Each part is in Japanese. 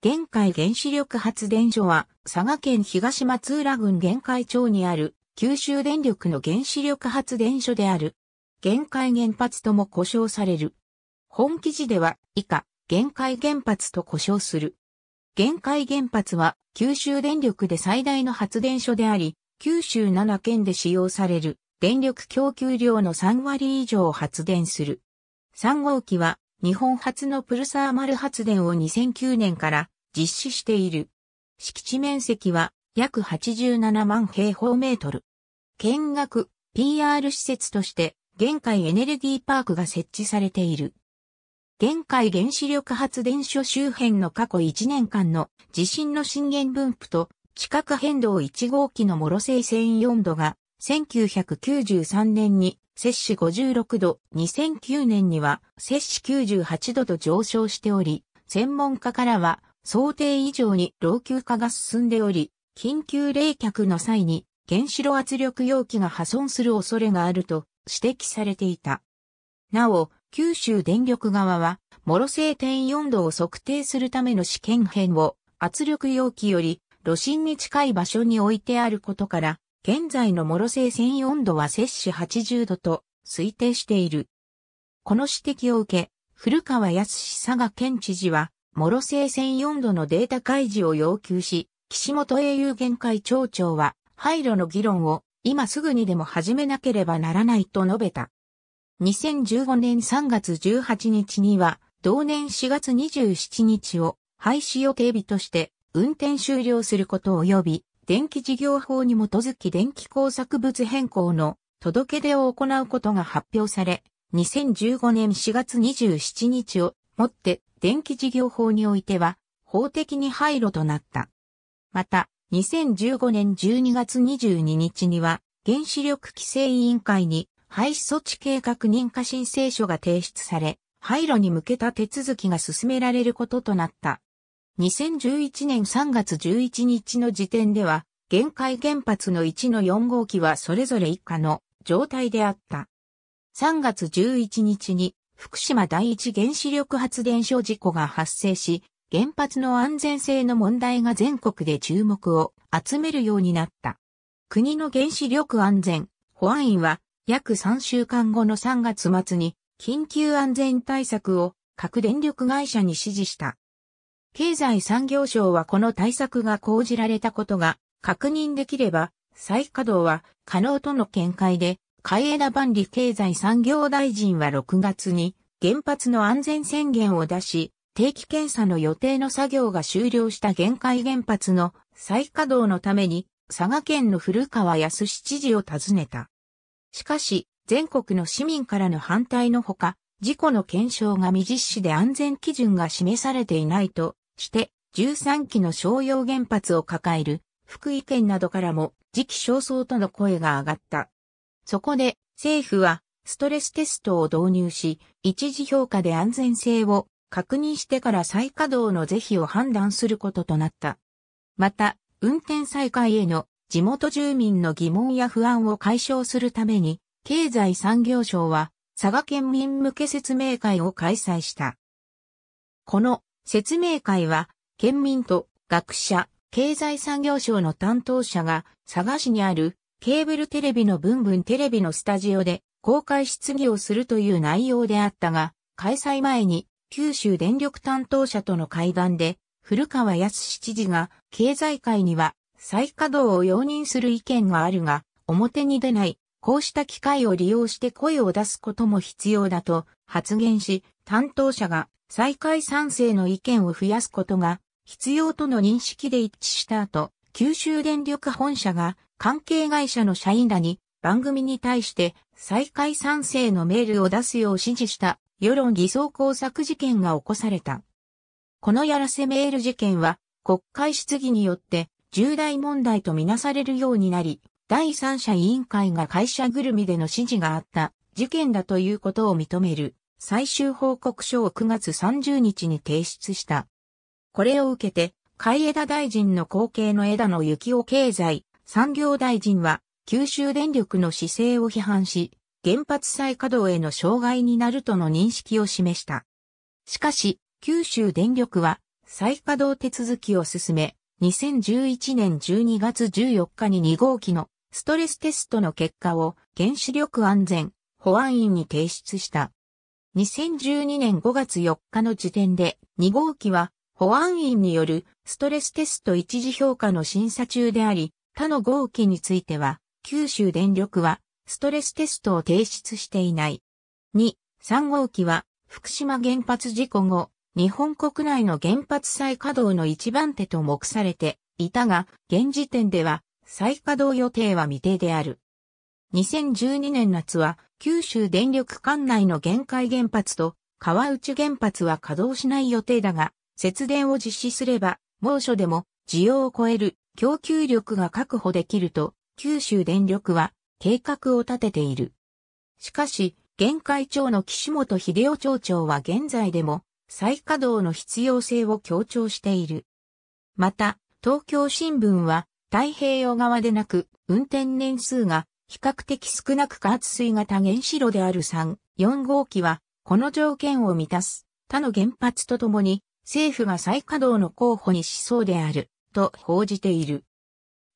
玄海原子力発電所は、佐賀県東松浦郡玄海町にある、九州電力の原子力発電所である。玄海原発とも呼称される。本記事では、以下、玄海原発と呼称する。玄海原発は、九州電力で最大の発電所であり、九州7県で使用される、電力供給量の3割以上を発電する。3号機は、日本初のプルサーマル発電を2009年から実施している。敷地面積は約87万平方メートル。見学、PR 施設として、玄海エネルギーパークが設置されている。玄海原子力発電所周辺の過去1年間の地震の震源分布と地殻変動1号機のモロセ線4度が1993年に摂氏56度、2009年には摂氏98度と上昇しており、専門家からは想定以上に老朽化が進んでおり、緊急冷却の際に原子炉圧力容器が破損する恐れがあると指摘されていた。なお、九州電力側は、モロ性点温度を測定するための試験片を圧力容器より炉心に近い場所に置いてあることから、現在のモロ製繊維温度は摂氏80度と推定している。この指摘を受け、古川康佐賀県知事は、モロ製繊維温度のデータ開示を要求し、岸本英雄限界町長は、廃炉の議論を今すぐにでも始めなければならないと述べた。2015年3月18日には、同年4月27日を廃止予定日として運転終了することを及び、電気事業法に基づき電気工作物変更の届け出を行うことが発表され、2015年4月27日をもって電気事業法においては法的に廃炉となった。また、2015年12月22日には原子力規制委員会に廃止措置計画認可申請書が提出され、廃炉に向けた手続きが進められることとなった。2011年3月11日の時点では、限界原発の1の4号機はそれぞれ以下の状態であった。3月11日に福島第一原子力発電所事故が発生し、原発の安全性の問題が全国で注目を集めるようになった。国の原子力安全保安院は約3週間後の3月末に緊急安全対策を各電力会社に指示した。経済産業省はこの対策が講じられたことが確認できれば、再稼働は可能との見解で、海江田万里経済産業大臣は6月に原発の安全宣言を出し、定期検査の予定の作業が終了した限界原発の再稼働のために佐賀県の古川康知事を訪ねた。しかし、全国の市民からの反対のほか、事故の検証が未実施で安全基準が示されていないとして、13基の商用原発を抱える福井県などからも時期尚早との声が上がった。そこで政府はストレステストを導入し、一時評価で安全性を確認してから再稼働の是非を判断することとなった。また、運転再開への地元住民の疑問や不安を解消するために、経済産業省は佐賀県民向け説明会を開催した。この説明会は、県民と学者、経済産業省の担当者が、佐賀市にあるケーブルテレビのブンブンテレビのスタジオで公開質疑をするという内容であったが、開催前に九州電力担当者との会談で、古川康知事が経済界には再稼働を容認する意見があるが、表に出ない、こうした機会を利用して声を出すことも必要だと発言し、担当者が再開賛成の意見を増やすことが必要との認識で一致した後、九州電力本社が関係会社の社員らに番組に対して再開賛成のメールを出すよう指示した世論偽装工作事件が起こされた。このやらせメール事件は国会質疑によって重大問題とみなされるようになり、第三者委員会が会社ぐるみでの指示があった事件だということを認める最終報告書を9月30日に提出した。これを受けて、海江田大臣の後継の枝野幸男経済産業大臣は、九州電力の姿勢を批判し、原発再稼働への障害になるとの認識を示した。しかし、九州電力は再稼働手続きを進め、2011年12月14日に2号機のストレステストの結果を原子力安全保安院に提出した。2012年5月4日の時点で2号機は保安員によるストレステスト一時評価の審査中であり、他の号機については、九州電力はストレステストを提出していない。2、3号機は福島原発事故後、日本国内の原発再稼働の一番手と目されていたが、現時点では再稼働予定は未定である。2012年夏は九州電力管内の限界原発と川内原発は稼働しない予定だが、節電を実施すれば、猛暑でも需要を超える供給力が確保できると、九州電力は計画を立てている。しかし、限界町の岸本秀夫町長は現在でも再稼働の必要性を強調している。また、東京新聞は太平洋側でなく運転年数が比較的少なく加圧水型原子炉である3、4号機は、この条件を満たす、他の原発とともに、政府が再稼働の候補にしそうである、と報じている。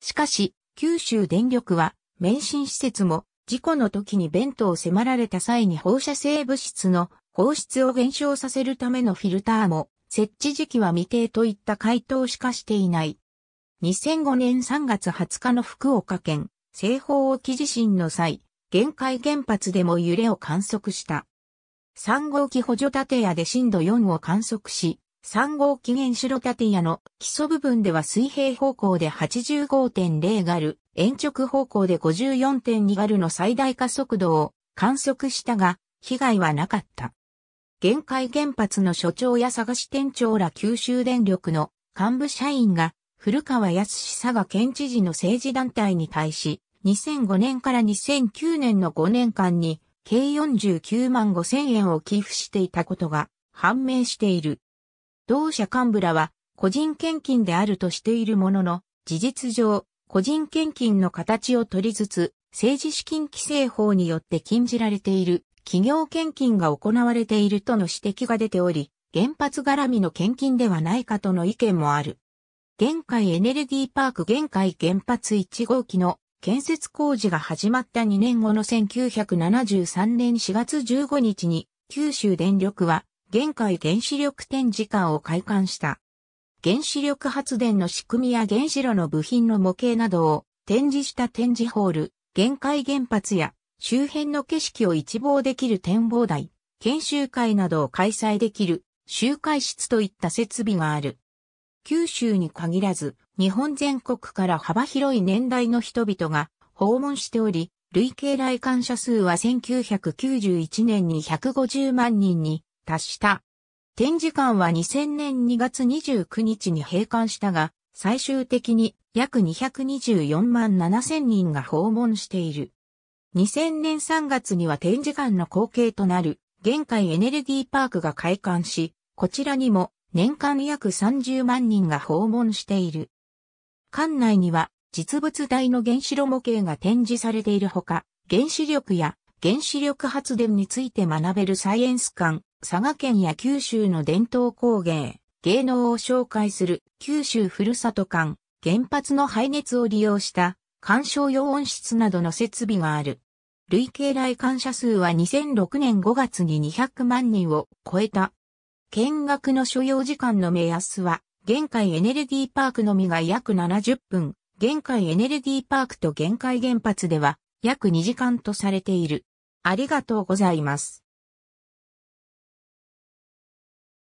しかし、九州電力は、免震施設も、事故の時に弁当を迫られた際に放射性物質の放出を減少させるためのフィルターも、設置時期は未定といった回答しかしていない。2005年3月20日の福岡県西方沖地震の際、限界原発でも揺れを観測した。3号機補助建屋で震度4を観測し、3号機原子炉建屋の基礎部分では水平方向で85.0ガル、延直方向で54.2ガルの最大加速度を観測したが、被害はなかった。限界原発の所長や探し店長ら九州電力の幹部社員が古川康佐賀県知事の政治団体に対し、2005年から2009年の5年間に、計49万5千円を寄付していたことが判明している。同社幹部らは個人献金であるとしているものの、事実上、個人献金の形を取りつつ、政治資金規正法によって禁じられている企業献金が行われているとの指摘が出ており、原発絡みの献金ではないかとの意見もある。玄海エネルギーパーク玄海原発1号機の建設工事が始まった2年後の1973年4月15日に九州電力は玄海原子力展示館を開館した。原子力発電の仕組みや原子炉の部品の模型などを展示した展示ホール、玄海原発や周辺の景色を一望できる展望台、研修会などを開催できる集会室といった設備がある。九州に限らず、日本全国から幅広い年代の人々が訪問しており、累計来館者数は1991年に150万人に達した。展示館は2000年2月29日に閉館したが、最終的に約224万7000人が訪問している。2000年3月には展示館の後継となる、玄海エネルギーパークが開館し、こちらにも年間約30万人が訪問している。館内には実物大の原子炉模型が展示されているほか、原子力や原子力発電について学べるサイエンス館、佐賀県や九州の伝統工芸、芸能を紹介する九州ふるさと館、原発の排熱を利用した鑑賞用温室などの設備がある。累計来館者数は2006年5月に200万人を超えた見学の所要時間の目安は、限界エネルギーパークのみが約70分、限界エネルギーパークと限界原発では約2時間とされている。ありがとうございます。